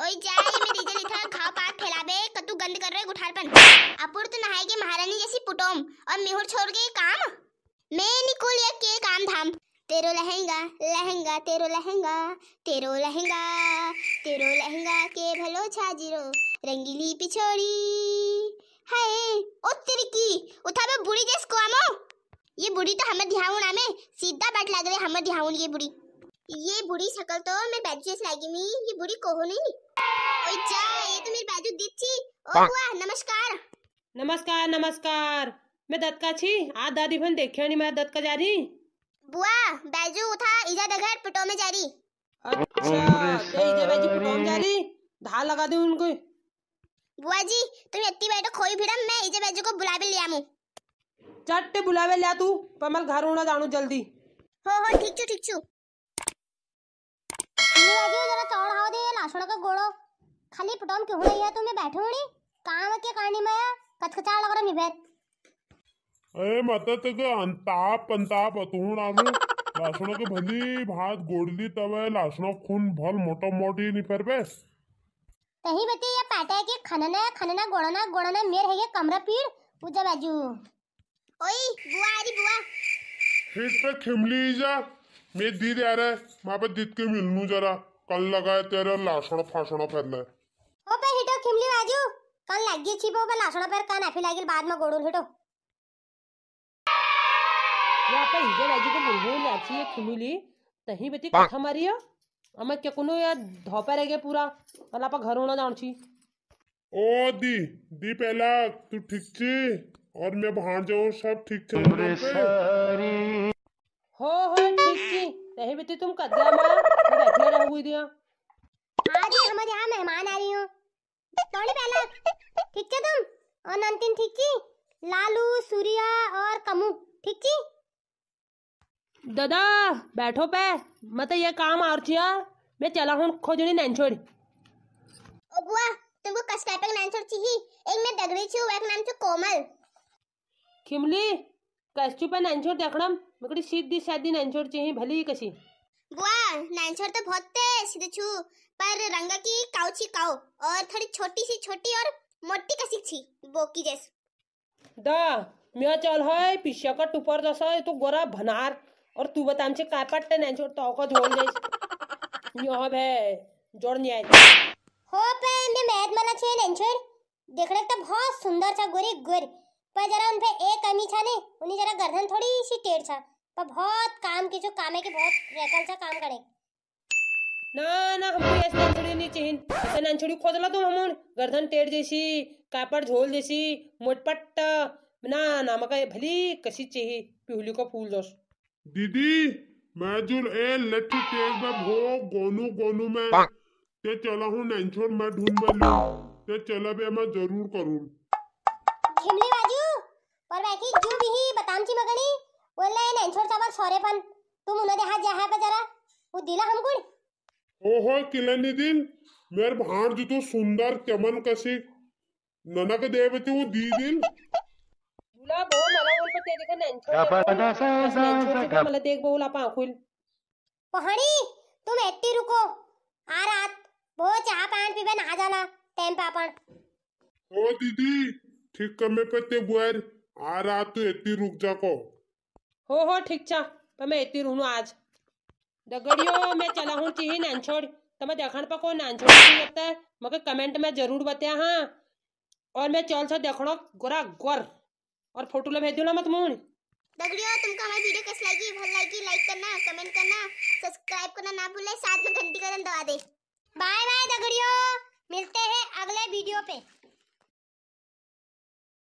ओई जाए मैं डीजल इथा खा पाक फैलाबे कतु गंद कर रहे गुठारपन अपुर तो नहाए के महारानी जैसी पुटोम और मेहुर छोड़ के काम मैं निकुल ये के काम धाम तेरो लहंगा लहंगा तेरो लहंगा तेरो लहंगा तेरो लहंगा के भलो छाजिरो रंगीली पिछोड़ी हाय ओ तेरी की उठा बे बूढ़ी जैस को आमो ये बूढ़ी तो हमें ध्यान में सीधा बैठ लग रही हमें ध्यान ये बूढ़ी ये बुरी शकल तो मेरे बैजू जैसी लगी मी ये बुरी कोहो नहीं ओए जा ये तो मेरी बाजू दिच्छी ओ बुआ नमस्कार नमस्कार नमस्कार मैं दत्का छी आ दादी भन देखियो नहीं मैं दत्का जा रही बुआ बैजू उठा इजा दगर पिटो में जा रही अच्छा दे इजा बाजू पिटो में जा रही धार लगा दे उनको बुआ जी तुम इतनी बैठो तो खोई फिरम मैं इजे बैजू को बुला भी लिया मु चट बुलावे लिया तू पर मल घर होना जानू जल्दी हो हो ठीक छु ठीक छु राशण का गोड़ो खाली पटोम क्यों रही है तुम्हें मैं बैठे होनी काम के कहानी में कचकचा लग रहा निभेर ए मत तक अंताप पंताप अतूण आनु लाशनों के भली भात गोड़ली तब है लाशनों खून भल मोटा मोटी नहीं पर बे कहीं बते ये पाटा के खनना खनना गोड़ना गोड़ना मेर है ये कमरा पीर पूजा बाजू ओई बुआ आरी बुआ फिर पे तो खिमली जा मैं दीद आ रहा है माँ पर दीद के मिलनू जरा કલ લગાય ત્યારે લાસણો ફાસણો પહેરને ઓ પર હિટો ખીમલી બાજુ કલ લાગી છી બો લાસણો પર કાન આફી લાગેલ બાદમાં ગોડુલ હિટો યા પર હિજે બાજુ કે બોલવું લાચી એ ખીમલી તહી બેટી કથા મારી અમે કે કોનો યા ધોપે રહે પૂરા અને આપા ઘર ઉણો જાણ છી ઓ દી દી પહેલા તું ઠીક છે और मैं भांजो सब ठीक है हो हो ठीक छी तही बेटी तुम कदमा એટલે दिया આવવું ત્યાં આજે અમારે मेहमान आ रही રહ્યો દોડી પહેલા ठीक है तुम और नंतिन ठीक जी लालू सूर्या और कमू ठीक जी दादा बैठो पे मत तो ये काम और चिया मैं चला हूं खोजनी नैनछोड़ ओ बुआ तुमको कस टाइप का नैनछोड़ चाहिए एक मैं दगड़ी छु एक नाम छु कोमल खिमली कस छु पे नैनछोड़ देखना मकड़ी तो सीधी सादी नैनछोड़ चाहिए भली कसी बुआ नैन्सर तो बहुत तेज छु पर रंगा की काउची काउ और थोड़ी छोटी सी छोटी और मोटी कसी थी बोकी जैस दा मैं चल है पिशा का टुपर जसा तो गोरा भनार और तू बता हमसे काय पट्टे छोड़ तो का धोल जैस यो बे जोड़ नहीं आए हो पे मैं मैद मना छे नैन्सर देखड़े तो बहुत सुंदर सा गोरी गोर पर जरा उन पे एक कमी छा ने उन्हें जरा गर्दन थोड़ी सी टेढ़ छा पर बहुत काम की जो काम है कि बहुत रेकल सा काम करे ना ना हम ऐसे ननछड़ी नहीं चाहिए ऐसे ननछड़ी ला तुम हमून गर्दन टेढ़ जैसी कापड़ झोल जैसी मोटपट ना ना मका भली कसी चाहिए पिहुली का फूल दोस दीदी मैं जो ए लट्ठी टेक में भो गोनू गोनू में ते चला हूँ नैंछोर मैं ढूंढ में लूँ ते चला भी मैं जरूर करूँ घिमली बाजू पर बैठी जो भी ही बताम ची मगनी बोलला ये नाही छोडचा बघ सॉरे पण तू म्हणू दे हा जे आहे जरा वो दिला हम हमकुण हो हो तिला दिन मेरे भाण जो तो सुंदर चमन कसी ननक देवती वो दी दिन बुला भाऊ मला बोल पण ते देखा नाही मला देख बोला पाखुल पहाड़ी तुम एट्टी रुको आ रात वो चाह पान पीबे नहा जाना टाइम पे अपन ओ दीदी ठीक कमे पे ते बुआर आ रात तो एट्टी रुक जा को हो हो ठीक હો तो मैं इतनी તમે आज दगड़ियो मैं चला हूँ ચલાવું ચી નાનછોડ તમે દખણ પર કોઈ નાનછોડ नहीं लगता है मगर कमेंट में जरूर बताया हाँ और मैं चौल सा देखो गोरा गोर और फोटो ले भेज दो ना मत मुन दगड़ियो तुमको हमारी वीडियो कैसी लगी भल लगी लाइक करना कमेंट करना सब्सक्राइब करना ना भूले साथ में घंटी का दबा दे बाय बाय दगड़ियो मिलते हैं अगले वीडियो पे